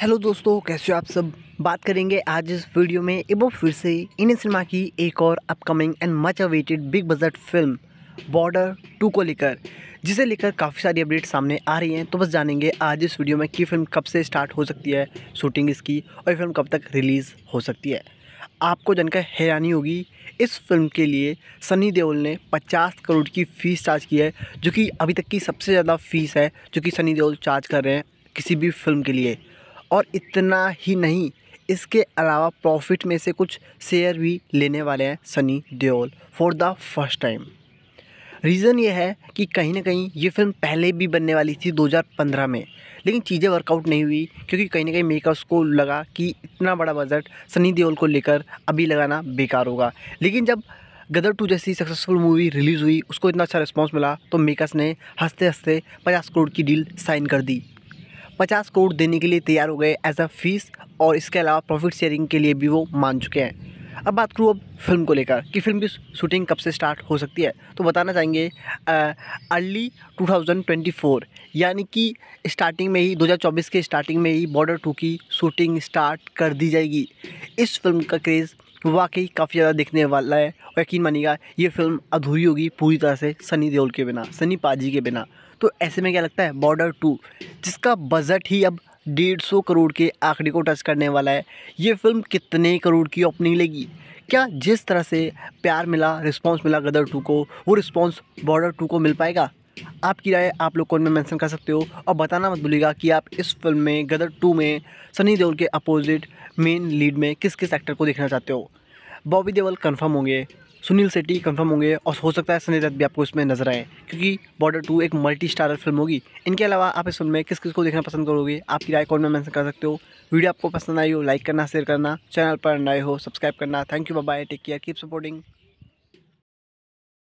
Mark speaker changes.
Speaker 1: hello दोस्तों कैसे हो आप सब बात करेंगे आज इस वीडियो में एबो फिर से इन सिनेमा की एक और upcoming and much awaited big budget film Border two को लेकर जिसे लेकर काफ़ी सारी अपडेट सामने आ रही हैं तो बस जानेंगे आज इस वीडियो में कि फिल्म कब से स्टार्ट हो सकती है शूटिंग इसकी और फिल्म कब तक रिलीज़ हो सकती है आपको जानकर हैरानी होगी इस फिल्म के लिए सनी देओल ने 50 करोड़ की फ़ीस चार्ज की है जो कि अभी तक की सबसे ज़्यादा फ़ीस है जो कि सनी देओल चार्ज कर रहे हैं किसी भी फिल्म के लिए और इतना ही नहीं इसके अलावा प्रॉफिट में से कुछ शेयर भी लेने वाले हैं Sunny Deol for the first time reason ये है कि कहीं ना कहीं ये फिल्म पहले भी बनने वाली थी 2015 में लेकिन चीज़ें वर्कआउट नहीं हुई क्योंकि कहीं ना कहीं मेकर्स को लगा कि इतना बड़ा बजट सनी देओल को लेकर अभी लगाना बेकार होगा लेकिन जब गदर टू जैसी सक्सेसफुल मूवी रिलीज़ हुई उसको इतना अच्छा रिस्पॉन्स मिला तो मेकर्स ने हंसते हंसते पचास करोड़ की डील साइन कर दी पचास करोड़ देने के लिए तैयार हो गए एज अ फीस और इसके अलावा प्रॉफिट शेयरिंग के लिए भी वो मान चुके हैं अब बात करूँ अब फिल्म को लेकर कि फिल्म की शूटिंग कब से स्टार्ट हो सकती है तो बताना चाहेंगे अर्ली 2024 यानी कि स्टार्टिंग में ही 2024 के स्टार्टिंग में ही बॉर्डर टू की शूटिंग स्टार्ट कर दी जाएगी इस फिल्म का क्रेज़ वाकई काफ़ी ज़्यादा दिखने वाला है और यकीन मानिएगा ये फिल्म अधूरी होगी पूरी तरह से सनी देओल के बिना सनी पाजी के बिना तो ऐसे में क्या लगता है बॉर्डर टू जिसका बजट ही अब डेढ़ सौ करोड़ के आंकड़े को टच करने वाला है ये फिल्म कितने करोड़ की ओपनिंग लेगी क्या जिस तरह से प्यार मिला रिस्पांस मिला गदर टू को वो रिस्पांस बॉर्डर टू को मिल पाएगा आपकी राय आप लोग कौन में मेंशन कर सकते हो और बताना मत भूलिएगा कि आप इस फिल्म में गदर टू में सनी देओल के अपोजिट मेन लीड में किस किस एक्टर को देखना चाहते हो बॉबी देवल कन्फर्म होंगे सुनील सेट्टी कंफर्म होंगे और हो सकता है संजय दत्त भी आपको इसमें नजर आए क्योंकि बॉर्डर टू एक मल्टी स्टारर फिल्म होगी इनके अलावा आप इस फिल्म में किस किस को देखना पसंद करोगे आपकी राय कौन में मैंसन कर सकते हो वीडियो आपको पसंद आई हो लाइक करना शेयर करना चैनल पर नए हो सब्सक्राइब करना thank you bye take care keep supporting